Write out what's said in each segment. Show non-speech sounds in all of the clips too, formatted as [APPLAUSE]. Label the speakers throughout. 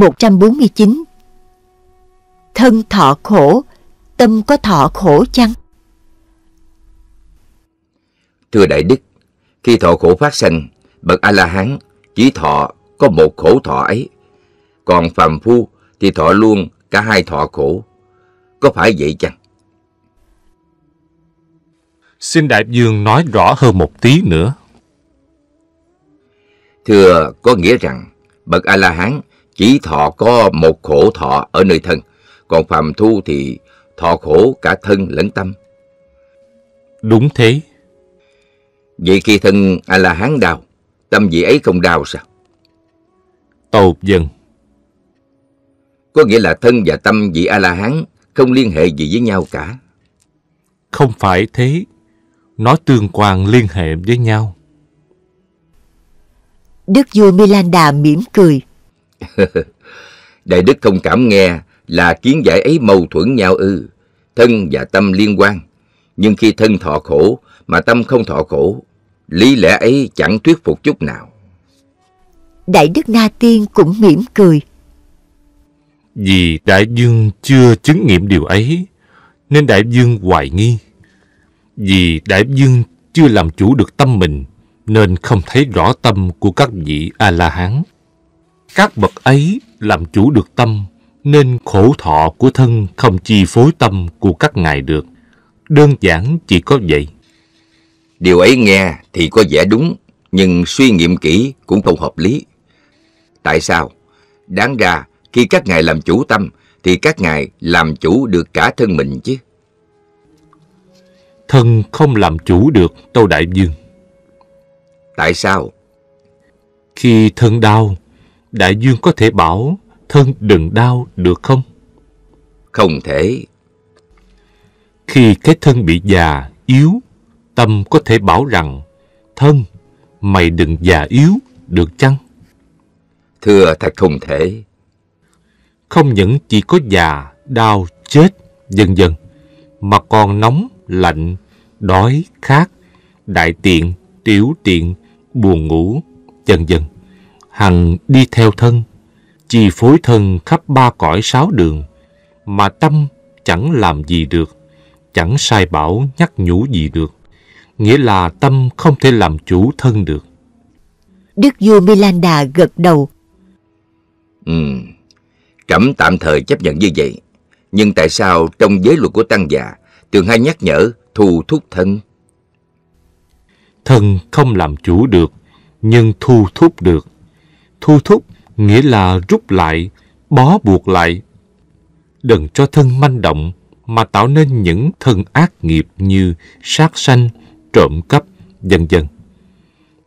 Speaker 1: 149 Thân thọ khổ, tâm có thọ khổ chăng?
Speaker 2: Thưa Đại Đức, khi thọ khổ phát sanh, Bậc A-la-hán chỉ thọ có một khổ thọ ấy, còn phàm phu thì thọ luôn
Speaker 3: cả hai thọ khổ. Có phải vậy chăng? Xin Đại Dương nói rõ hơn một tí nữa.
Speaker 2: Thưa, có nghĩa rằng Bậc A-la-hán chỉ thọ có một khổ thọ ở nơi thân, còn phàm thu thì thọ khổ cả thân lẫn tâm. Đúng thế. Vậy khi thân A-la-hán đau, tâm vị ấy không đau sao? Tột dần. Có nghĩa là thân và tâm vị A-la-hán không liên hệ gì với nhau cả. Không phải
Speaker 3: thế. Nó tương quan liên hệ với nhau.
Speaker 1: Đức vua milan đà mỉm cười
Speaker 3: [LAUGHS] Đại đức thông cảm nghe
Speaker 2: là kiến giải ấy mâu thuẫn nhau ư, thân và tâm liên quan. Nhưng khi thân thọ khổ mà tâm không thọ khổ, lý lẽ ấy chẳng thuyết phục chút nào.
Speaker 1: Đại đức Na Tiên cũng mỉm cười.
Speaker 3: Vì Đại Dương chưa chứng nghiệm điều ấy, nên Đại Dương hoài nghi. Vì Đại Dương chưa làm chủ được tâm mình, nên không thấy rõ tâm của các vị A-la-hán. Các bậc ấy làm chủ được tâm, nên khổ thọ của thân không chi phối tâm của các ngài được. Đơn giản chỉ có vậy. Điều ấy nghe thì có vẻ đúng, nhưng suy nghiệm kỹ
Speaker 2: cũng không hợp lý. Tại sao? Đáng ra khi các ngài làm chủ tâm thì các ngài làm chủ được cả thân mình chứ.
Speaker 3: Thân không làm chủ được Tâu Đại Dương. Tại sao? Khi thân đau Đại Dương có thể bảo thân đừng đau được không? Không thể. Khi cái thân bị già, yếu, tâm có thể bảo rằng thân, mày đừng già yếu, được chăng? Thưa thật không thể. Không những chỉ có già, đau, chết, dần dần, mà còn nóng, lạnh, đói, khát, đại tiện, tiểu tiện, buồn ngủ, dần dần. Hằng đi theo thân, chi phối thân khắp ba cõi sáu đường, mà tâm chẳng làm gì được, chẳng sai bảo nhắc nhủ gì được, nghĩa là tâm không thể làm chủ thân được.
Speaker 1: Đức vua Milanda gật đầu.
Speaker 3: Ừ, trẫm tạm thời chấp
Speaker 2: nhận như vậy. Nhưng tại sao trong giới luật của tăng già, thường hay nhắc nhở thu thúc
Speaker 3: thân? Thân không làm chủ được, nhưng thu thúc được. Thu thúc nghĩa là rút lại, bó buộc lại. Đừng cho thân manh động mà tạo nên những thân ác nghiệp như sát sanh, trộm cắp, dần dần.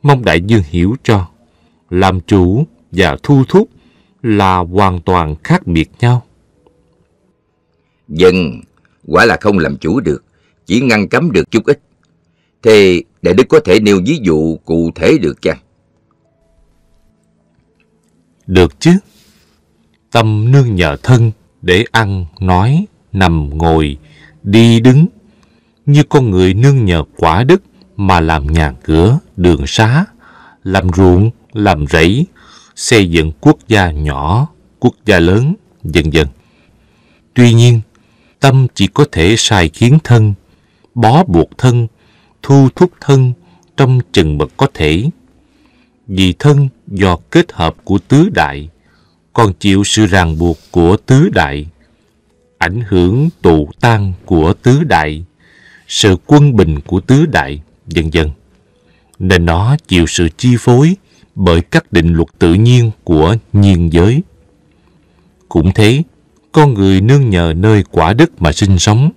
Speaker 3: Mong đại dương hiểu cho, làm chủ và thu thúc là hoàn toàn khác biệt nhau.
Speaker 2: Dân, vâng, quả là không làm chủ được, chỉ ngăn cấm được chút ít. Thì để Đức có thể nêu ví dụ cụ thể được chăng?
Speaker 3: Được chứ? Tâm nương nhờ thân để ăn, nói, nằm, ngồi, đi đứng. Như con người nương nhờ quả đức mà làm nhà cửa, đường xá, làm ruộng, làm rẫy, xây dựng quốc gia nhỏ, quốc gia lớn, dần dần. Tuy nhiên, tâm chỉ có thể sai khiến thân, bó buộc thân, thu thúc thân trong chừng mực có thể vì thân do kết hợp của tứ đại, còn chịu sự ràng buộc của tứ đại, ảnh hưởng tụ tan của tứ đại, sự quân bình của tứ đại, vân dân Nên nó chịu sự chi phối bởi các định luật tự nhiên của nhiên giới. Cũng thế, con người nương nhờ nơi quả đất mà sinh sống,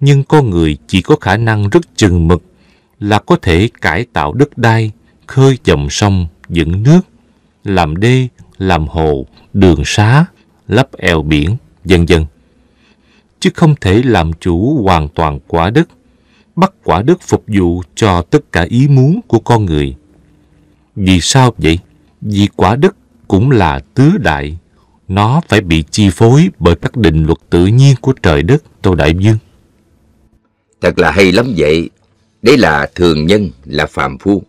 Speaker 3: nhưng con người chỉ có khả năng rất chừng mực là có thể cải tạo đất đai khơi dòng sông, dẫn nước, làm đê, làm hồ, đường xá, lấp eo biển, vân vân. Chứ không thể làm chủ hoàn toàn quả đất, bắt quả đất phục vụ cho tất cả ý muốn của con người. Vì sao vậy? Vì quả đất cũng là tứ đại, nó phải bị chi phối bởi các định luật tự nhiên của trời đất, Tô Đại Dương. Thật là hay lắm
Speaker 2: vậy, đấy là thường nhân, là phàm phu.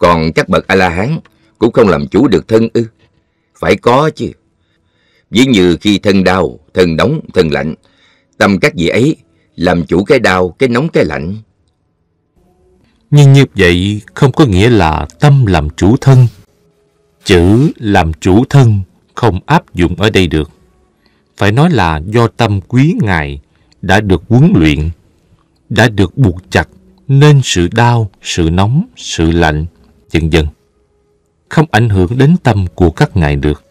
Speaker 2: Còn các bậc A-la-hán cũng không làm chủ được thân ư. Phải có chứ. Ví như khi thân đau, thân nóng, thân lạnh, tâm các vị ấy làm chủ cái đau, cái nóng, cái lạnh.
Speaker 3: Nhưng như vậy không có nghĩa là tâm làm chủ thân. Chữ làm chủ thân không áp dụng ở đây được. Phải nói là do tâm quý ngài đã được huấn luyện, đã được buộc chặt nên sự đau, sự nóng, sự lạnh dần dân không ảnh hưởng đến tâm của các ngài được.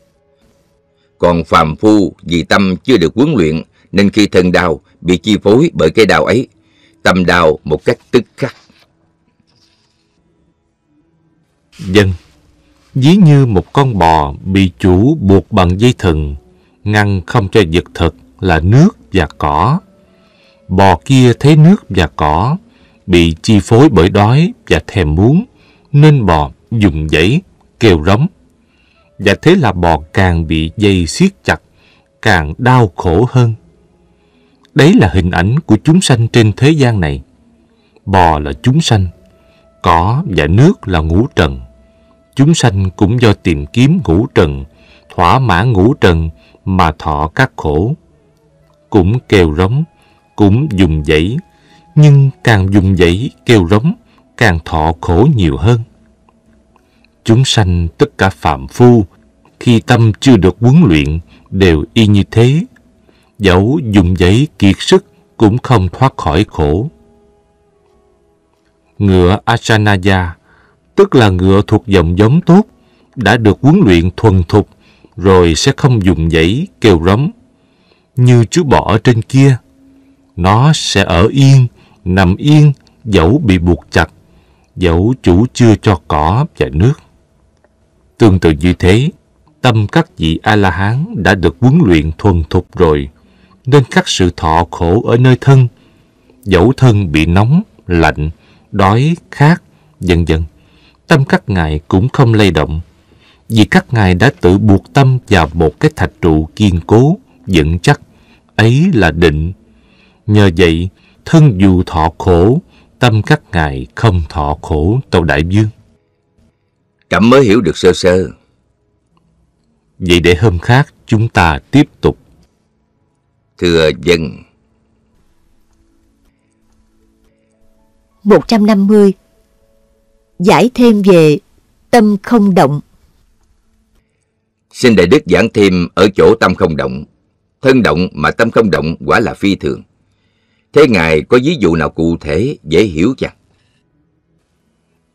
Speaker 3: Còn phàm phu vì tâm
Speaker 2: chưa được huấn luyện nên khi thân đào bị chi phối bởi cái đào ấy, tâm đào một cách tức khắc.
Speaker 3: Dân, dí như một con bò bị chủ buộc bằng dây thừng, ngăn không cho giật thật là nước và cỏ. Bò kia thấy nước và cỏ, bị chi phối bởi đói và thèm muốn, nên bò dùng dãy kêu rống. Và thế là bò càng bị dây siết chặt, càng đau khổ hơn. Đấy là hình ảnh của chúng sanh trên thế gian này. Bò là chúng sanh, cỏ và nước là ngũ trần. Chúng sanh cũng do tìm kiếm ngũ trần, thỏa mãn ngũ trần mà thọ các khổ. Cũng kêu rống, cũng dùng dãy, nhưng càng dùng dãy kêu rống càng thọ khổ nhiều hơn. Chúng sanh tất cả phạm phu, khi tâm chưa được huấn luyện, đều y như thế. Dẫu dùng giấy kiệt sức cũng không thoát khỏi khổ. Ngựa Ashanaya tức là ngựa thuộc dòng giống tốt, đã được huấn luyện thuần thục, rồi sẽ không dùng giấy kêu rống. Như chú bỏ trên kia, nó sẽ ở yên, nằm yên, dẫu bị buộc chặt dẫu chủ chưa cho cỏ và nước. Tương tự như thế, tâm các vị A-la-hán đã được huấn luyện thuần thục rồi, nên các sự thọ khổ ở nơi thân, dẫu thân bị nóng, lạnh, đói, khát, dần dần, tâm các ngài cũng không lay động, vì các ngài đã tự buộc tâm vào một cái thạch trụ kiên cố, vững chắc, ấy là định. Nhờ vậy, thân dù thọ khổ tâm các ngài không thọ khổ tàu đại dương. Trẫm mới hiểu được sơ sơ. Vậy để hôm khác chúng ta tiếp tục.
Speaker 2: Thưa dân.
Speaker 1: 150. Giải thêm về tâm không động.
Speaker 2: Xin Đại Đức giảng thêm ở chỗ tâm không động. Thân động mà tâm không động quả là phi thường. Thế Ngài có ví dụ nào cụ thể dễ
Speaker 3: hiểu chăng?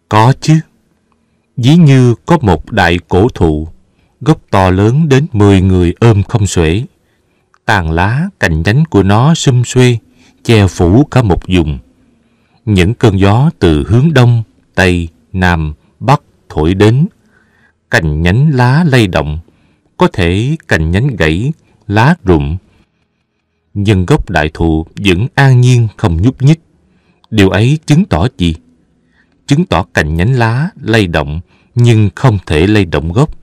Speaker 3: Có chứ. Ví như có một đại cổ thụ, gốc to lớn đến 10 người ôm không xuể. Tàn lá, cành nhánh của nó xum xuê, che phủ cả một vùng. Những cơn gió từ hướng đông, tây, nam, bắc thổi đến. Cành nhánh lá lay động, có thể cành nhánh gãy, lá rụng, nhân gốc đại thụ vẫn an nhiên không nhúc nhích. Điều ấy chứng tỏ gì? Chứng tỏ cành nhánh lá lay động nhưng không thể lay động gốc.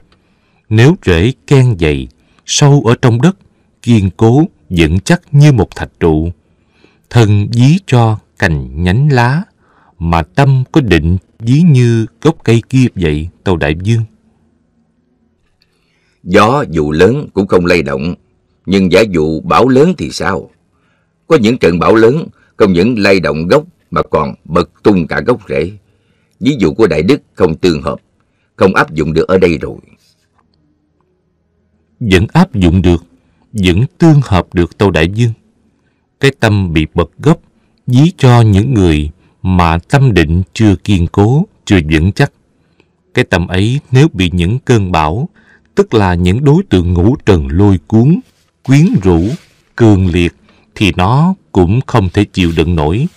Speaker 3: Nếu rễ ken dày, sâu ở trong đất, kiên cố, vững chắc như một thạch trụ, thân dí cho cành nhánh lá, mà tâm có định dí như gốc cây kia vậy, tàu đại dương.
Speaker 2: Gió dù lớn cũng không lay động nhưng giả dụ bão lớn thì sao? Có những trận bão lớn không những lay động gốc mà còn bật tung cả gốc rễ. Ví dụ của Đại Đức không tương hợp, không áp dụng được ở
Speaker 3: đây rồi. Vẫn áp dụng được, vẫn tương hợp được Tâu Đại Dương. Cái tâm bị bật gốc dí cho những người mà tâm định chưa kiên cố, chưa vững chắc. Cái tâm ấy nếu bị những cơn bão, tức là những đối tượng ngũ trần lôi cuốn, quyến rũ, cường liệt thì nó cũng không thể chịu đựng nổi,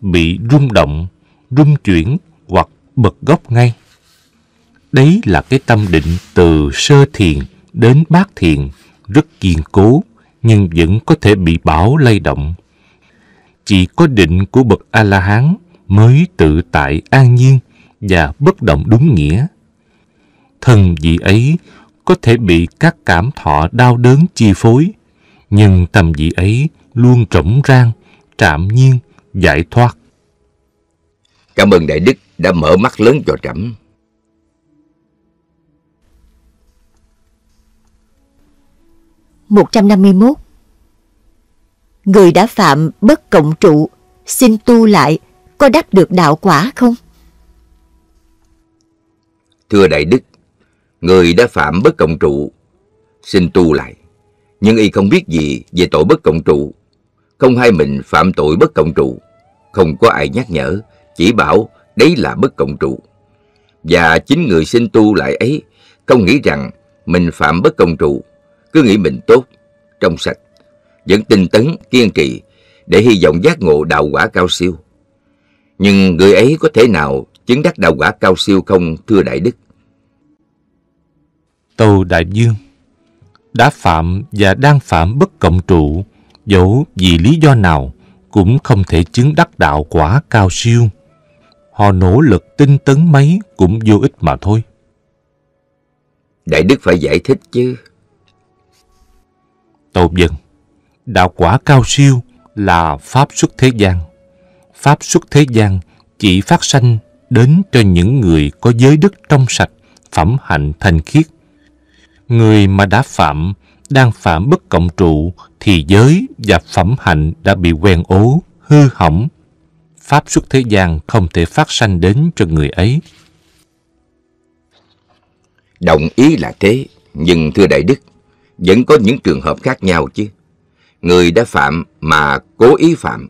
Speaker 3: bị rung động, rung chuyển hoặc bật gốc ngay. Đấy là cái tâm định từ sơ thiền đến bát thiền rất kiên cố nhưng vẫn có thể bị bão lay động. Chỉ có định của bậc A-la-hán mới tự tại an nhiên và bất động đúng nghĩa. Thân vị ấy có thể bị các cảm thọ đau đớn chi phối, nhưng tầm vị ấy luôn rỗng rang, trạm nhiên, giải thoát. Cảm ơn Đại Đức đã mở mắt lớn cho trẫm.
Speaker 1: một trăm năm mươi mốt Người đã phạm bất cộng trụ, xin tu lại, có đắc được đạo quả không?
Speaker 2: Thưa Đại Đức, người đã phạm bất cộng trụ, xin tu lại. Nhưng y không biết gì về tội bất cộng trụ. Không hay mình phạm tội bất cộng trụ. Không có ai nhắc nhở, chỉ bảo đấy là bất cộng trụ. Và chính người xin tu lại ấy không nghĩ rằng mình phạm bất công trụ, cứ nghĩ mình tốt, trong sạch, vẫn tinh tấn, kiên trì để hy vọng giác ngộ đạo quả cao siêu. Nhưng người ấy có thể nào chứng đắc đạo quả cao siêu không, thưa Đại Đức?
Speaker 3: tàu đại dương. Đã phạm và đang phạm bất cộng trụ, dẫu vì lý do nào cũng không thể chứng đắc đạo quả cao siêu. Họ nỗ lực tinh tấn mấy cũng vô ích mà thôi. Đại Đức phải
Speaker 2: giải thích chứ.
Speaker 3: Tâu dân, đạo quả cao siêu là Pháp xuất thế gian. Pháp xuất thế gian chỉ phát sanh đến cho những người có giới đức trong sạch, phẩm hạnh thành khiết, Người mà đã phạm, đang phạm bất cộng trụ thì giới và phẩm hạnh đã bị quen ố, hư hỏng. Pháp xuất thế gian không thể phát sanh đến cho người ấy.
Speaker 2: Đồng ý là thế, nhưng thưa Đại Đức, vẫn có những trường hợp khác nhau chứ. Người đã phạm mà cố ý phạm,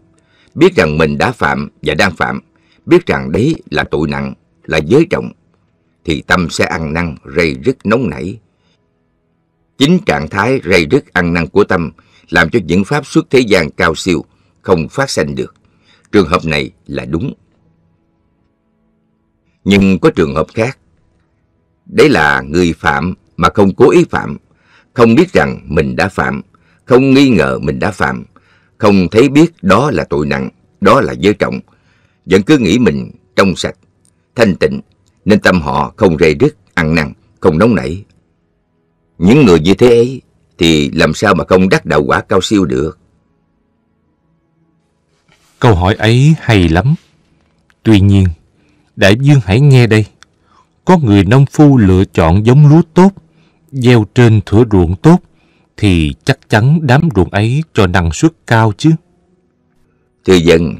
Speaker 2: biết rằng mình đã phạm và đang phạm, biết rằng đấy là tội nặng, là giới trọng, thì tâm sẽ ăn năn rầy rứt nóng nảy, Chính trạng thái rầy rứt ăn năn của tâm làm cho những pháp xuất thế gian cao siêu không phát sanh được. Trường hợp này là đúng. Nhưng có trường hợp khác. Đấy là người phạm mà không cố ý phạm, không biết rằng mình đã phạm, không nghi ngờ mình đã phạm, không thấy biết đó là tội nặng, đó là giới trọng, vẫn cứ nghĩ mình trong sạch, thanh tịnh, nên tâm họ không rầy rứt, ăn năn, không nóng nảy, những người như thế ấy thì làm sao mà không đắc đạo quả cao
Speaker 3: siêu được? Câu hỏi ấy hay lắm. Tuy nhiên, đại dương hãy nghe đây. Có người nông phu lựa chọn giống lúa tốt, gieo trên thửa ruộng tốt, thì chắc chắn đám ruộng ấy cho năng suất cao chứ. Thưa dân,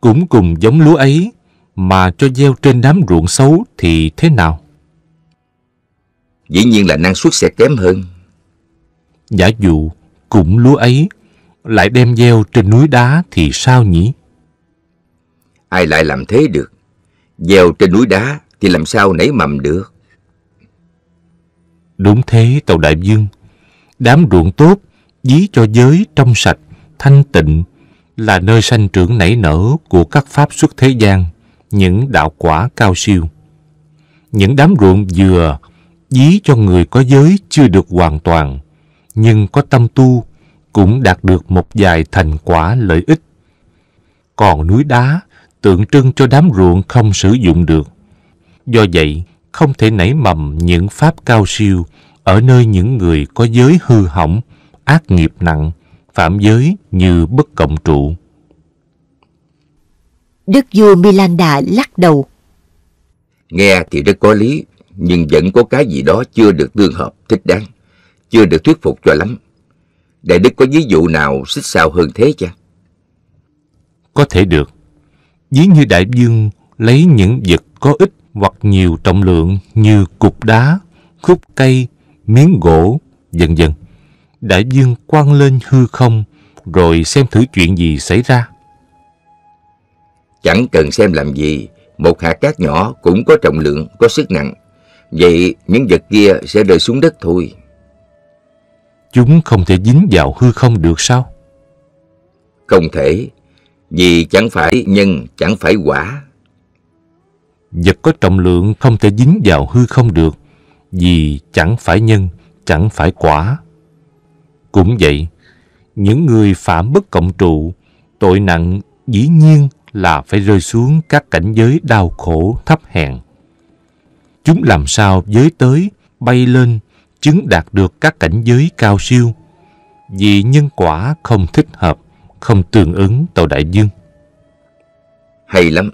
Speaker 3: cũng cùng giống lúa ấy mà cho gieo trên đám ruộng xấu thì thế nào? dĩ nhiên là năng suất sẽ kém hơn. Giả dụ cụm lúa ấy lại đem gieo trên núi đá thì sao nhỉ?
Speaker 2: Ai lại làm thế được? Gieo trên núi đá thì làm sao nảy mầm được?
Speaker 3: Đúng thế tàu đại dương. Đám ruộng tốt dí cho giới trong sạch, thanh tịnh là nơi sanh trưởng nảy nở của các pháp xuất thế gian, những đạo quả cao siêu. Những đám ruộng dừa, dí cho người có giới chưa được hoàn toàn, nhưng có tâm tu cũng đạt được một vài thành quả lợi ích. Còn núi đá tượng trưng cho đám ruộng không sử dụng được. Do vậy, không thể nảy mầm những pháp cao siêu ở nơi những người có giới hư hỏng, ác nghiệp nặng, phạm giới như bất cộng trụ.
Speaker 1: Đức vua Milan Milanda lắc đầu.
Speaker 3: Nghe thì rất có lý, nhưng
Speaker 2: vẫn có cái gì đó chưa được tương hợp thích đáng, chưa được thuyết phục cho lắm. Đại Đức có ví dụ nào xích sao hơn thế chăng?
Speaker 3: Có thể được. Ví như đại dương lấy những vật có ít hoặc nhiều trọng lượng như cục đá, khúc cây, miếng gỗ, dần dần. Đại dương quăng lên hư không rồi xem thử chuyện gì xảy ra.
Speaker 2: Chẳng cần xem làm gì, một hạt cát nhỏ cũng có trọng lượng, có sức nặng, Vậy những vật kia sẽ rơi xuống đất thôi.
Speaker 3: Chúng không thể dính vào hư không được sao?
Speaker 2: Không thể, vì chẳng phải nhân, chẳng phải quả.
Speaker 3: Vật có trọng lượng không thể dính vào hư không được, vì chẳng phải nhân, chẳng phải quả. Cũng vậy, những người phạm bất cộng trụ, tội nặng dĩ nhiên là phải rơi xuống các cảnh giới đau khổ thấp hèn chúng làm sao giới tới, bay lên, chứng đạt được các cảnh giới cao siêu. Vì nhân quả không thích hợp, không tương ứng tàu đại dương. Hay lắm.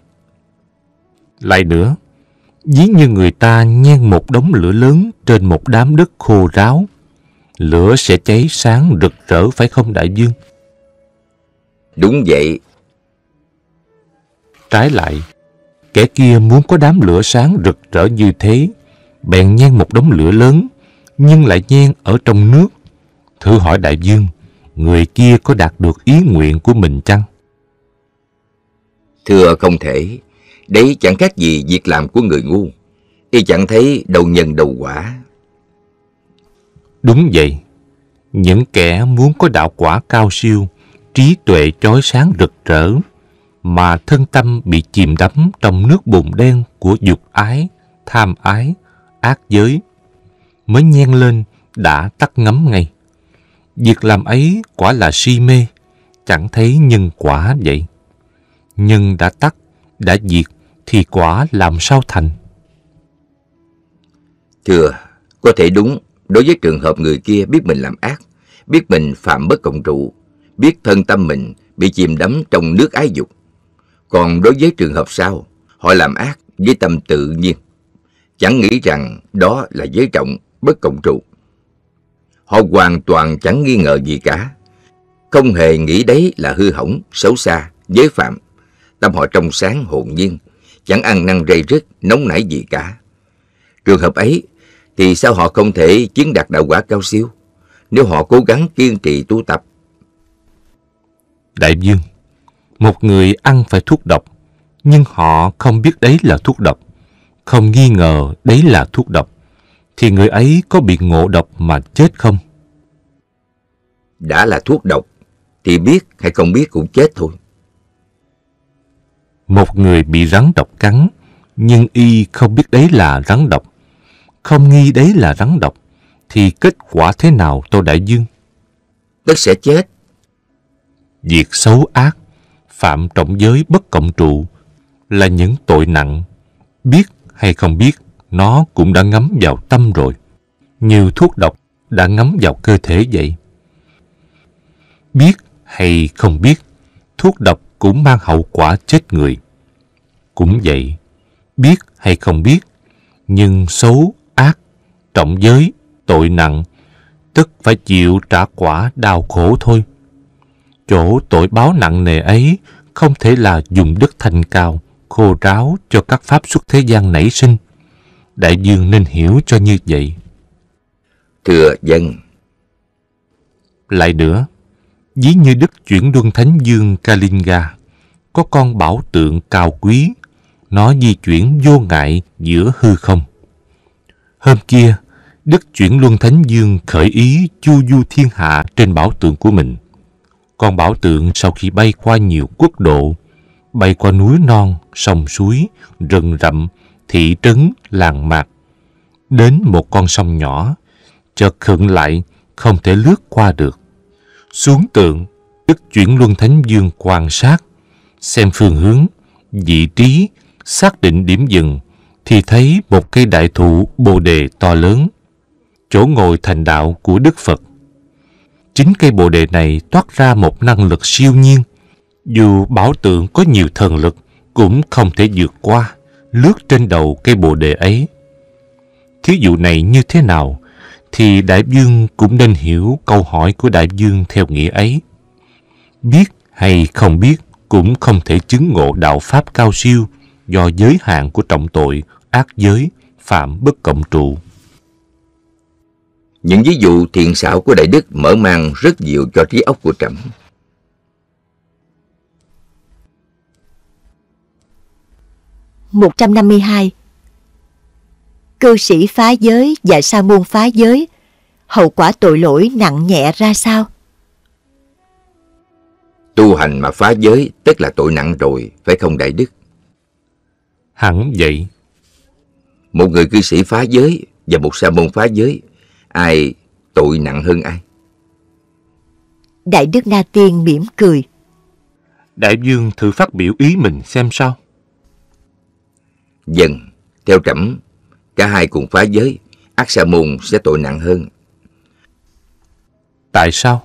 Speaker 3: Lại nữa, ví như người ta nhen một đống lửa lớn trên một đám đất khô ráo, lửa sẽ cháy sáng rực rỡ phải không đại dương? Đúng vậy. Trái lại, Kẻ kia muốn có đám lửa sáng rực rỡ như thế, bèn nhen một đống lửa lớn, nhưng lại nhen ở trong nước. Thử hỏi đại dương, người kia có đạt được ý nguyện của mình chăng?
Speaker 2: Thưa không thể, đấy chẳng khác gì việc làm của người ngu. Y chẳng thấy đầu
Speaker 3: nhân đầu quả. Đúng vậy, những kẻ muốn có đạo quả cao siêu, trí tuệ trói sáng rực rỡ mà thân tâm bị chìm đắm trong nước bùn đen của dục ái, tham ái, ác giới. Mới nhen lên đã tắt ngấm ngay. Việc làm ấy quả là si mê, chẳng thấy nhân quả vậy. Nhân đã tắt, đã diệt thì quả làm sao thành?
Speaker 2: Thưa, có thể đúng đối với trường hợp người kia biết mình làm ác, biết mình phạm bất cộng trụ, biết thân tâm mình bị chìm đắm trong nước ái dục còn đối với trường hợp sau, họ làm ác với tâm tự nhiên, chẳng nghĩ rằng đó là giới trọng bất cộng trụ. Họ hoàn toàn chẳng nghi ngờ gì cả, không hề nghĩ đấy là hư hỏng, xấu xa, giới phạm. Tâm họ trong sáng hồn nhiên, chẳng ăn năn rây rứt, nóng nảy gì cả. Trường hợp ấy thì sao họ không thể chiến đạt đạo quả cao siêu nếu họ cố gắng kiên trì
Speaker 3: tu tập? Đại Dương một người ăn phải thuốc độc, nhưng họ không biết đấy là thuốc độc, không nghi ngờ đấy là thuốc độc, thì người ấy có bị ngộ độc mà chết không? Đã là thuốc độc, thì biết hay không biết cũng chết thôi. Một người bị rắn độc cắn, nhưng y không biết đấy là rắn độc, không nghi đấy là rắn độc, thì kết quả thế nào tôi Đại Dương? Đất sẽ chết. Việc xấu ác phạm trọng giới bất cộng trụ là những tội nặng. Biết hay không biết, nó cũng đã ngấm vào tâm rồi. Như thuốc độc đã ngấm vào cơ thể vậy. Biết hay không biết, thuốc độc cũng mang hậu quả chết người. Cũng vậy, biết hay không biết, nhưng xấu, ác, trọng giới, tội nặng, tức phải chịu trả quả đau khổ thôi. Chỗ tội báo nặng nề ấy không thể là dùng đất thành cao khô ráo cho các pháp xuất thế gian nảy sinh. Đại dương nên hiểu cho như vậy. Thưa dân Lại nữa, ví như đức chuyển luân thánh dương Kalinga, có con bảo tượng cao quý, nó di chuyển vô ngại giữa hư không. Hôm kia, Đức chuyển Luân Thánh Dương khởi ý chu du thiên hạ trên bảo tượng của mình con bảo tượng sau khi bay qua nhiều quốc độ, bay qua núi non, sông suối, rừng rậm, thị trấn, làng mạc, đến một con sông nhỏ, chợt khựng lại, không thể lướt qua được. Xuống tượng, tức chuyển luân thánh dương quan sát, xem phương hướng, vị trí, xác định điểm dừng, thì thấy một cây đại thụ bồ đề to lớn, chỗ ngồi thành đạo của Đức Phật chính cây bồ đề này toát ra một năng lực siêu nhiên. Dù bảo tượng có nhiều thần lực, cũng không thể vượt qua, lướt trên đầu cây bồ đề ấy. Thí dụ này như thế nào, thì Đại Dương cũng nên hiểu câu hỏi của Đại Dương theo nghĩa ấy. Biết hay không biết cũng không thể chứng ngộ đạo Pháp cao siêu do giới hạn của trọng tội, ác giới, phạm bất cộng trụ. Những ví dụ thiện xảo của Đại Đức mở mang rất nhiều
Speaker 2: cho trí óc của Trẫm.
Speaker 1: một trăm năm mươi hai Cư sĩ phá giới và sa môn phá giới Hậu quả tội lỗi nặng nhẹ ra sao?
Speaker 2: Tu hành mà phá giới tức là tội nặng rồi, phải không Đại Đức? Hẳn vậy. Một người cư sĩ phá giới và một sa môn phá giới Ai tội nặng hơn ai?
Speaker 1: Đại Đức Na Tiên mỉm cười.
Speaker 2: Đại Dương thử phát biểu ý mình xem sao. Dần, vâng, theo trẫm, cả hai cùng phá giới, ác xà môn sẽ tội nặng hơn. Tại sao?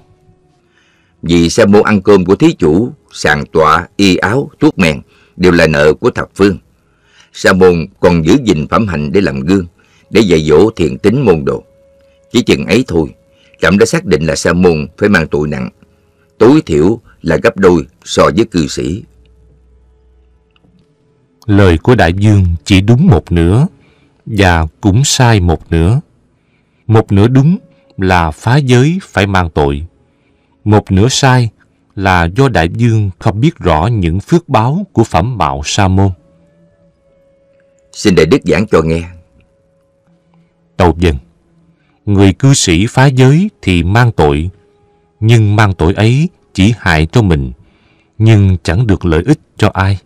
Speaker 2: Vì sa môn ăn cơm của thí chủ, sàn tọa, y áo, thuốc men đều là nợ của thập phương. Sa môn còn giữ gìn phẩm hạnh để làm gương, để dạy dỗ thiền tính môn đồ. Chỉ chừng ấy thôi, Trạm đã xác định là Sa môn phải mang tội nặng, tối thiểu là gấp đôi so với cư sĩ.
Speaker 3: Lời của Đại Dương chỉ đúng một nửa và cũng sai một nửa. Một nửa đúng là phá giới phải mang tội. Một nửa sai là do Đại Dương không biết rõ những phước báo của phẩm mạo sa môn. Xin Đại Đức giảng cho nghe. Tâu dân người cư sĩ phá giới thì mang tội, nhưng mang tội ấy chỉ hại cho mình, nhưng chẳng được lợi ích cho ai.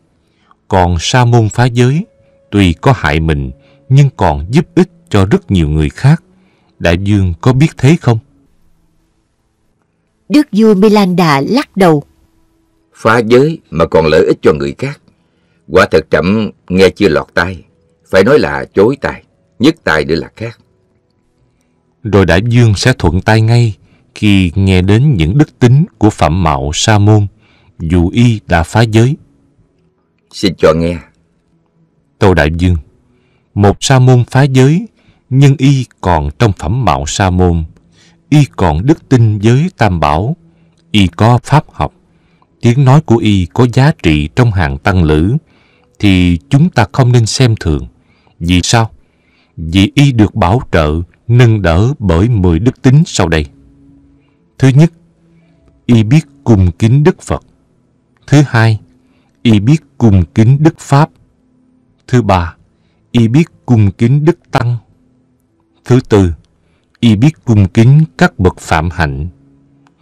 Speaker 3: Còn sa môn phá giới, tuy có hại mình, nhưng còn giúp ích cho rất nhiều người khác. Đại Dương có biết thế không?
Speaker 1: Đức vua Milanda lắc đầu.
Speaker 2: Phá giới mà còn lợi ích cho người khác. Quả thật trẫm nghe chưa lọt tai, phải nói là chối tài nhất tài nữa là khác
Speaker 3: rồi đại dương sẽ thuận tay ngay khi nghe đến những đức tính của Phạm Mạo Sa Môn, dù y đã phá giới. Xin cho nghe. Tô Đại Dương, một Sa Môn phá giới, nhưng y còn trong Phẩm Mạo Sa Môn, y còn đức tin giới Tam Bảo, y có pháp học, tiếng nói của y có giá trị trong hàng tăng lữ, thì chúng ta không nên xem thường. Vì sao? Vì y được bảo trợ, nâng đỡ bởi mười đức tính sau đây. Thứ nhất, y biết cung kính Đức Phật. Thứ hai, y biết cung kính Đức Pháp. Thứ ba, y biết cung kính Đức Tăng. Thứ tư, y biết cung kính các bậc phạm hạnh.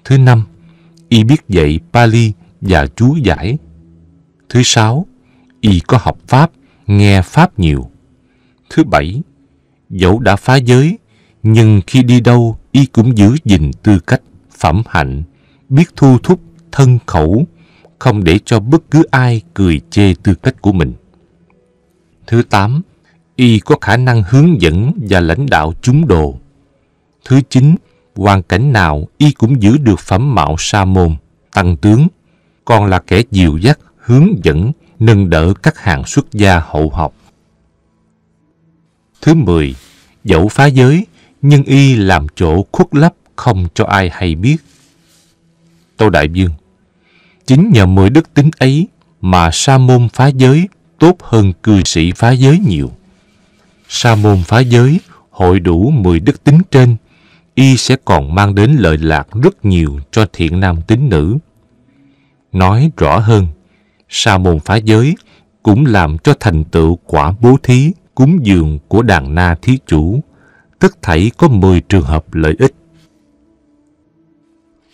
Speaker 3: Thứ năm, y biết dạy Pali và chú giải. Thứ sáu, y có học Pháp, nghe Pháp nhiều. Thứ bảy, dẫu đã phá giới nhưng khi đi đâu y cũng giữ gìn tư cách phẩm hạnh biết thu thúc thân khẩu không để cho bất cứ ai cười chê tư cách của mình thứ tám y có khả năng hướng dẫn và lãnh đạo chúng đồ thứ chín hoàn cảnh nào y cũng giữ được phẩm mạo sa môn tăng tướng còn là kẻ dìu dắt hướng dẫn nâng đỡ các hàng xuất gia hậu học thứ mười, Dẫu phá giới, nhưng y làm chỗ khuất lấp không cho ai hay biết. Tâu Đại Dương Chính nhờ mười đức tính ấy mà sa môn phá giới tốt hơn cư sĩ phá giới nhiều. Sa môn phá giới hội đủ mười đức tính trên, y sẽ còn mang đến lợi lạc rất nhiều cho thiện nam tín nữ. Nói rõ hơn, sa môn phá giới cũng làm cho thành tựu quả bố thí, cúng dường của đàn na thí chủ tất thảy có 10 trường hợp lợi ích.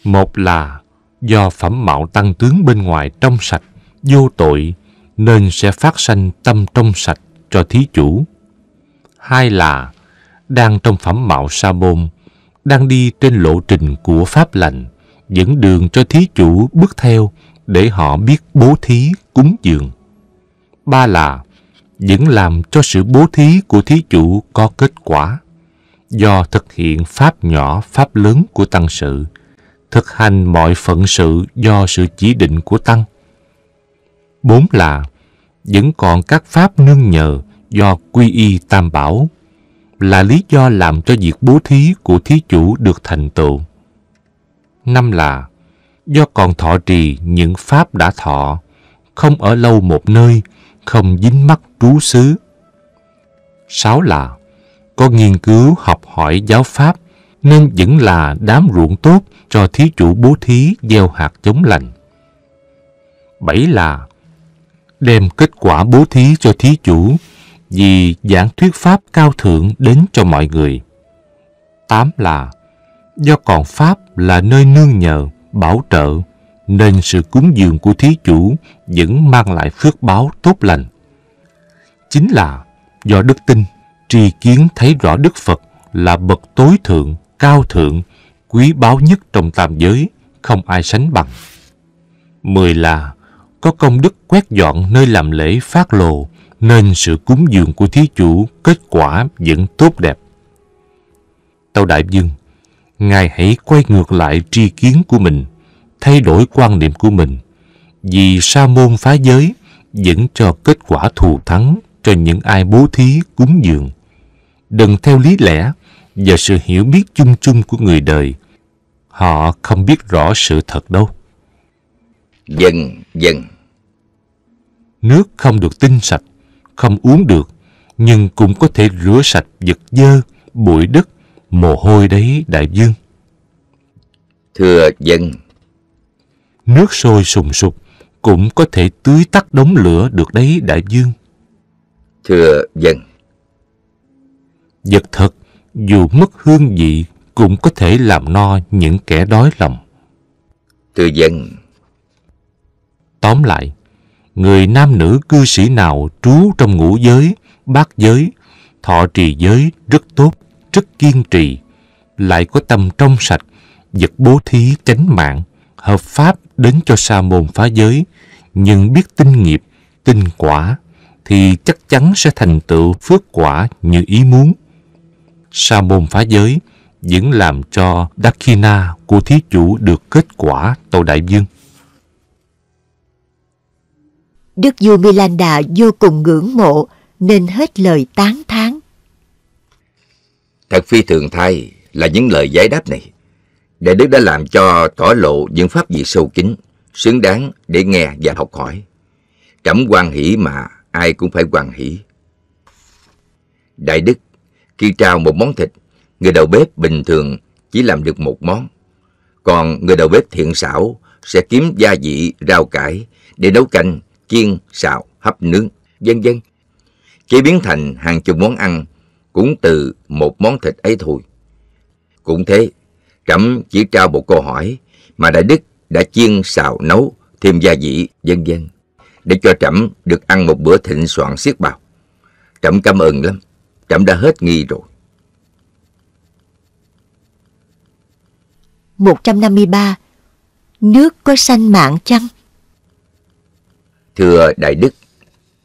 Speaker 3: Một là do phẩm mạo tăng tướng bên ngoài trong sạch, vô tội, nên sẽ phát sanh tâm trong sạch cho thí chủ. Hai là đang trong phẩm mạo sa môn, đang đi trên lộ trình của pháp lành, dẫn đường cho thí chủ bước theo để họ biết bố thí cúng dường. Ba là vẫn làm cho sự bố thí của thí chủ có kết quả do thực hiện pháp nhỏ pháp lớn của tăng sự, thực hành mọi phận sự do sự chỉ định của tăng. Bốn là vẫn còn các pháp nương nhờ do quy y tam bảo là lý do làm cho việc bố thí của thí chủ được thành tựu. Năm là do còn thọ trì những pháp đã thọ, không ở lâu một nơi, không dính mắc trú xứ. Sáu là có nghiên cứu học hỏi giáo pháp nên vẫn là đám ruộng tốt cho thí chủ bố thí gieo hạt giống lành. Bảy là đem kết quả bố thí cho thí chủ vì giảng thuyết pháp cao thượng đến cho mọi người. Tám là do còn pháp là nơi nương nhờ, bảo trợ nên sự cúng dường của thí chủ vẫn mang lại phước báo tốt lành. Chính là do đức tin tri kiến thấy rõ Đức Phật là bậc tối thượng, cao thượng, quý báu nhất trong tam giới, không ai sánh bằng. Mười là có công đức quét dọn nơi làm lễ phát lồ, nên sự cúng dường của Thí Chủ kết quả vẫn tốt đẹp. Tâu Đại Dương, Ngài hãy quay ngược lại tri kiến của mình, thay đổi quan niệm của mình, vì sa môn phá giới vẫn cho kết quả thù thắng cho những ai bố thí cúng dường đừng theo lý lẽ và sự hiểu biết chung chung của người đời. Họ không biết rõ sự thật đâu. Dần, dần. Nước không được tinh sạch, không uống được, nhưng cũng có thể rửa sạch vật dơ, bụi đất, mồ hôi đấy đại dương. Thưa dân, nước sôi sùng sục cũng có thể tưới tắt đống lửa được đấy đại dương. Thưa dân, Vật thực dù mất hương vị, cũng có thể làm no những kẻ đói lòng. Thưa dân. Tóm lại, người nam nữ cư sĩ nào trú trong ngũ giới, bát giới, thọ trì giới rất tốt, rất kiên trì, lại có tâm trong sạch, vật bố thí chánh mạng, hợp pháp đến cho sa môn phá giới, nhưng biết tinh nghiệp, tinh quả, thì chắc chắn sẽ thành tựu phước quả như ý muốn sa môn phá giới vẫn làm cho Dakina của Thí Chủ được kết quả tội đại dương.
Speaker 1: Đức vua Milanda vô cùng ngưỡng mộ nên hết lời tán thán.
Speaker 2: Thật phi thường thay là những lời giải đáp này. Đại đức đã làm cho tỏ lộ những pháp vị sâu kín, xứng đáng để nghe và học hỏi. Trẫm quan hỷ mà ai cũng phải quan hỷ. Đại đức khi trao một món thịt, người đầu bếp bình thường chỉ làm được một món. Còn người đầu bếp thiện xảo sẽ kiếm gia vị, rau cải để nấu canh, chiên, xào, hấp nướng, vân vân. Chế biến thành hàng chục món ăn cũng từ một món thịt ấy thôi. Cũng thế, Trẫm chỉ trao một câu hỏi mà Đại Đức đã chiên xào nấu thêm gia vị vân vân để cho Trẫm được ăn một bữa thịnh soạn xiết bào. Trẫm cảm ơn lắm. Trẫm đã hết nghi rồi.
Speaker 1: 153. Nước có sanh mạng chăng?
Speaker 2: Thưa Đại Đức,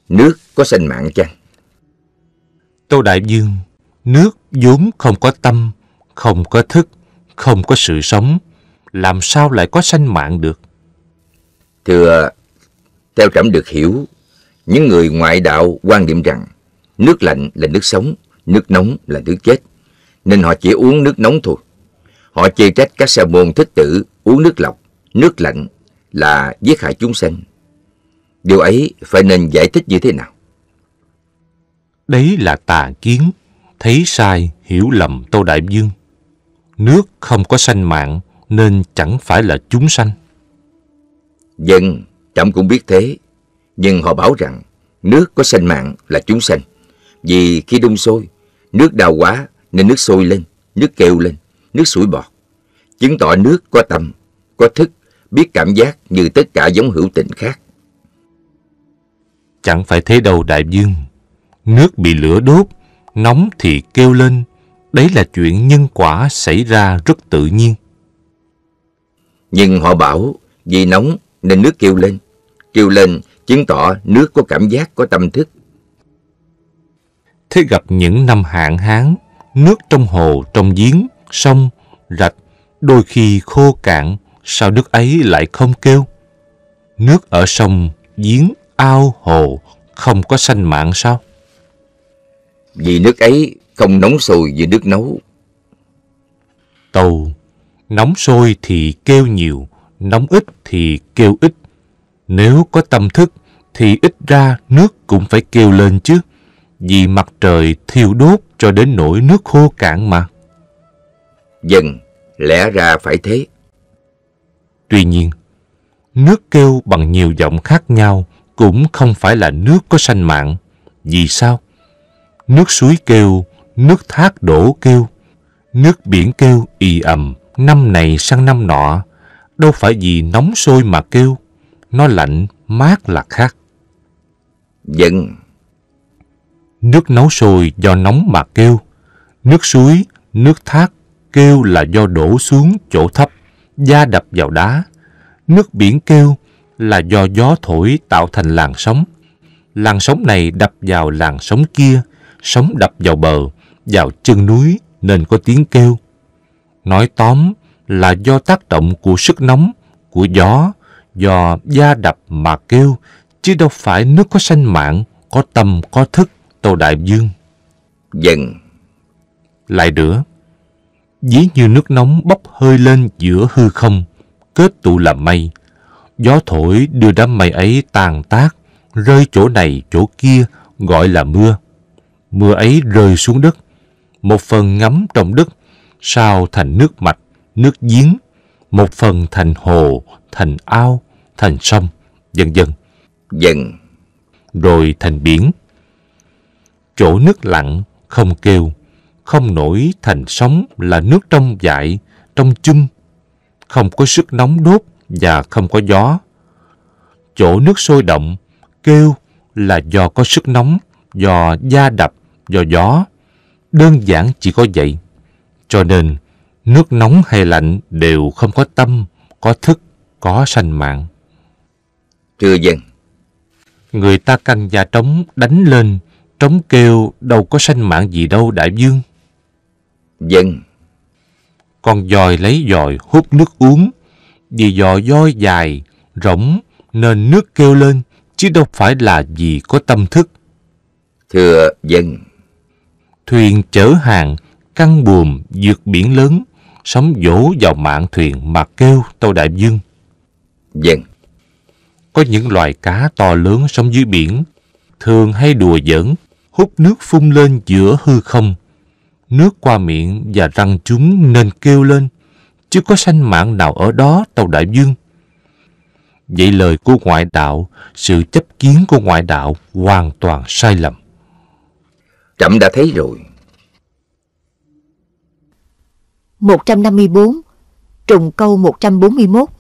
Speaker 3: nước có sanh mạng chăng? Tô Đại Dương, nước vốn không có tâm, không có thức, không có sự sống, làm sao lại có sanh mạng được?
Speaker 2: Thưa, theo trẫm được hiểu, những người ngoại đạo quan điểm rằng Nước lạnh là nước sống, nước nóng là nước chết, nên họ chỉ uống nước nóng thôi. Họ chê trách các sa môn thích tử uống nước lọc, nước lạnh là giết hại chúng sanh. Điều ấy phải nên giải
Speaker 3: thích như thế nào? Đấy là tà kiến, thấy sai, hiểu lầm Tô Đại Dương. Nước không có sanh mạng nên chẳng phải là chúng sanh. Dân, chậm cũng biết thế, nhưng họ bảo rằng
Speaker 2: nước có sanh mạng là chúng sanh. Vì khi đun sôi, nước đào quá nên nước sôi lên, nước kêu lên, nước sủi bọt. Chứng tỏ nước có tâm, có thức,
Speaker 3: biết cảm giác như tất cả giống hữu tình khác. Chẳng phải thế đâu đại dương. Nước bị lửa đốt, nóng thì kêu lên. Đấy là chuyện nhân quả xảy ra rất tự nhiên. Nhưng
Speaker 2: họ bảo vì nóng nên nước kêu lên. Kêu lên chứng tỏ nước có cảm
Speaker 3: giác, có tâm thức thế gặp những năm hạn hán, nước trong hồ, trong giếng, sông, rạch, đôi khi khô cạn, sao nước ấy lại không kêu? Nước ở sông, giếng, ao, hồ không có sanh mạng sao? Vì nước ấy không nóng sôi như nước nấu. Tàu, nóng sôi thì kêu nhiều, nóng ít thì kêu ít. Nếu có tâm thức thì ít ra nước cũng phải kêu lên chứ vì mặt trời thiêu đốt cho đến nỗi nước khô cạn mà. Dần, vâng, lẽ ra phải thế. Tuy nhiên, nước kêu bằng nhiều giọng khác nhau cũng không phải là nước có sanh mạng. Vì sao? Nước suối kêu, nước thác đổ kêu, nước biển kêu y ầm năm này sang năm nọ. Đâu phải vì nóng sôi mà kêu, nó lạnh, mát là khác. dần vâng, Nước nấu sôi do nóng mà kêu. Nước suối, nước thác kêu là do đổ xuống chỗ thấp, da đập vào đá. Nước biển kêu là do gió thổi tạo thành làn sóng. Làn sóng này đập vào làn sóng kia, sóng đập vào bờ, vào chân núi nên có tiếng kêu. Nói tóm là do tác động của sức nóng, của gió, do da đập mà kêu, chứ đâu phải nước có sanh mạng, có tâm, có thức. Tô Đại Dương Dần Lại nữa Dí như nước nóng bốc hơi lên giữa hư không Kết tụ làm mây Gió thổi đưa đám mây ấy tàn tác Rơi chỗ này chỗ kia gọi là mưa Mưa ấy rơi xuống đất Một phần ngấm trong đất Sao thành nước mạch, nước giếng Một phần thành hồ, thành ao, thành sông Dần dần Dần Rồi thành biển chỗ nước lặng, không kêu, không nổi thành sóng là nước trong dại, trong chum, không có sức nóng đốt và không có gió. Chỗ nước sôi động, kêu là do có sức nóng, do da đập, do gió. Đơn giản chỉ có vậy. Cho nên, nước nóng hay lạnh đều không có tâm, có thức, có sanh mạng. Thưa dân, người ta căn nhà trống đánh lên trống kêu đâu có sanh mạng gì đâu đại dương. Dân. Vâng. Con dòi lấy dòi hút nước uống. Vì dòi doi dài, rỗng nên nước kêu lên, chứ đâu phải là gì có tâm thức. Thưa dân. Vâng. Thuyền chở hàng, căng buồm vượt biển lớn, sống vỗ vào mạng thuyền mà kêu tâu đại dương. Dân. Vâng. Có những loài cá to lớn sống dưới biển, thường hay đùa giỡn hút nước phun lên giữa hư không. Nước qua miệng và răng chúng nên kêu lên, chứ có sanh mạng nào ở đó tàu đại dương. Vậy lời của ngoại đạo, sự chấp kiến của ngoại đạo hoàn toàn sai lầm. Trẫm đã thấy rồi.
Speaker 1: 154, trùng câu 141